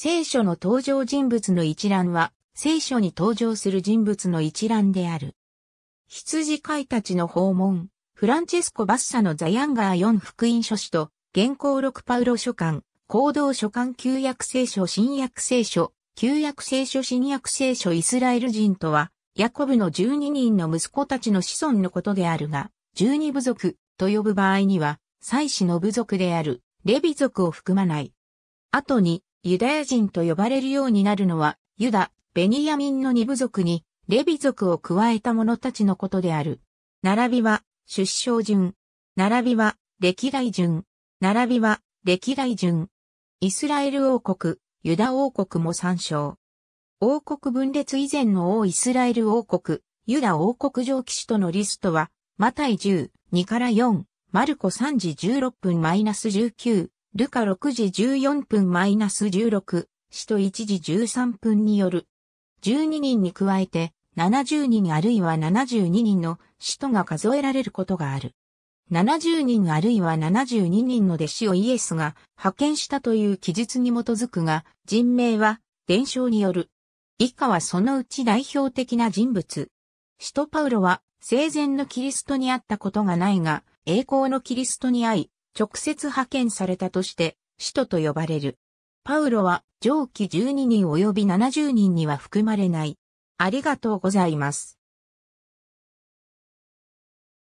聖書の登場人物の一覧は、聖書に登場する人物の一覧である。羊飼いたちの訪問、フランチェスコ・バッサのザ・ヤンガー4福音書士と、現行6パウロ書簡、行動書簡旧約聖書新約聖書、旧約聖書新約聖書イスラエル人とは、ヤコブの12人の息子たちの子孫のことであるが、12部族と呼ぶ場合には、祭祀の部族である、レビ族を含まない。後に、ユダヤ人と呼ばれるようになるのは、ユダ、ベニヤミンの二部族に、レビ族を加えた者たちのことである。並びは、出生順。並びは、歴代順。並びは、歴代順。イスラエル王国、ユダ王国も参照。王国分裂以前の王イスラエル王国、ユダ王国上騎士とのリストは、マタイ10、2から4、マルコ3時16分マイナス -19、ルカ6時14分マイナス16、使徒1時13分による。12人に加えて、70人あるいは72人の使徒が数えられることがある。70人あるいは72人の弟子をイエスが派遣したという記述に基づくが、人名は伝承による。以下はそのうち代表的な人物。使徒パウロは生前のキリストに会ったことがないが、栄光のキリストに会い、直接派遣されたとして、使徒と呼ばれる。パウロは上記12人及び70人には含まれない。ありがとうございます。